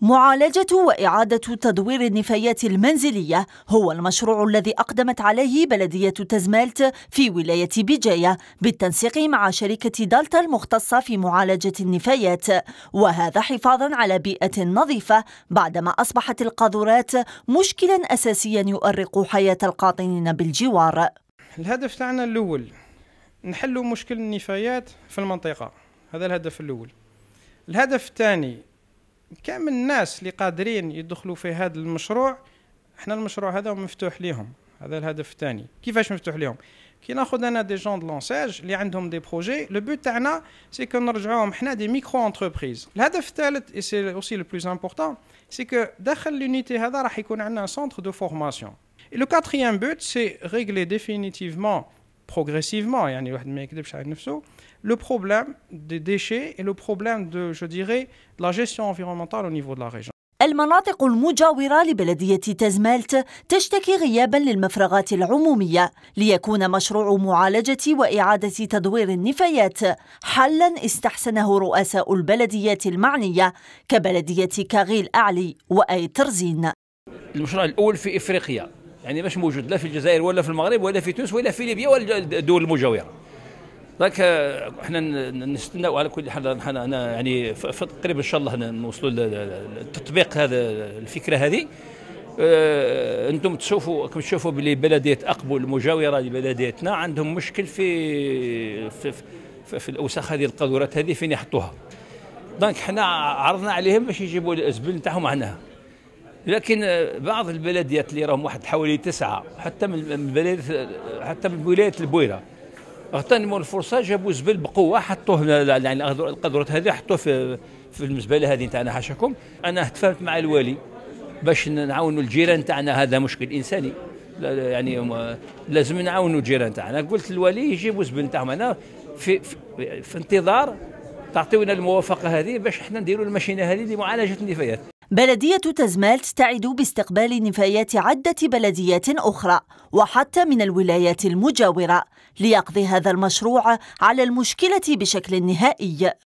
معالجة وإعادة تدوير النفايات المنزلية هو المشروع الذي أقدمت عليه بلدية تزمالت في ولاية بجاية بالتنسيق مع شركة دلتا المختصة في معالجة النفايات وهذا حفاظا على بيئة نظيفة بعدما أصبحت القاذورات مشكلا أساسيا يؤرق حياة القاطنين بالجوار الهدف تاعنا الأول نحلوا مشكل النفايات في المنطقة هذا الهدف الأول الهدف الثاني كامل الناس اللي قادرين يدخلوا في هذا المشروع احنا المشروع هذا مفتوح ليهم هذا الهدف الثاني كيفاش مفتوح ليهم كي ناخذ انا دي جون دو لونساج اللي عندهم دي بروجي لو بوت تاعنا سي كو نرجعوهم حنا دي ميكرو انتربريز الهدف الثالث اي سي اوسي لو بلوز امبورطون سي كو داخل لونيتي هذا راح يكون عندنا سونتر دو فورماسيون لو كاتريام بوت سي ريغلي ديفينيتيفمون progressivement يعني الواحد ما يكذبش على نفسه le problème des déchets et le problème de je dirais de la gestion environnementale au niveau de la région المناطق المجاورة لبلدية تازمالت تشتكي غيابا للمفرغات العمومية ليكون مشروع معالجة وإعادة تدوير النفايات حلا استحسنه رؤساء البلديات المعنية كبلدية كاغيل أعلي وأي ترزين المشروع الأول في إفريقيا يعني مش موجود لا في الجزائر ولا في المغرب ولا في تونس ولا في ليبيا ولا الدول المجاوره دونك احنا آه، نستناو على كل حال احنا يعني في قريب ان شاء الله نوصلوا لتطبيق هذا الفكره هذه اه انتم تشوفوا كما تشوفوا بلي بلديه اقبو المجاوره لبلديتنا عندهم مشكل في في, في, في الاوساخ هذه القاذورات هذه فين يحطوها دونك حنا عرضنا عليهم باش يجيبوا الزبل نتاعهم معناها لكن بعض البلديات اللي راهم واحد حوالي تسعه حتى من البلديات حتى من ولايه البويره اغتنموا الفرصه جابوا زبل بقوه حطوه يعني القدرات هذه حطوه في في المزبله هذه نتاعنا حاشاكم انا تفاهمت مع الوالي باش نعاونوا الجيران تاعنا هذا مشكل انساني يعني لازم نعاونوا الجيران تاعنا قلت للولي يجيبوا زبل تاعهم هنا في, في, في انتظار تعطيونا الموافقه هذه باش احنا نديروا الماشينه هذه لمعالجه النفايات بلدية تزمالت تعد باستقبال نفايات عدة بلديات أخرى وحتى من الولايات المجاورة ليقضي هذا المشروع على المشكلة بشكل نهائي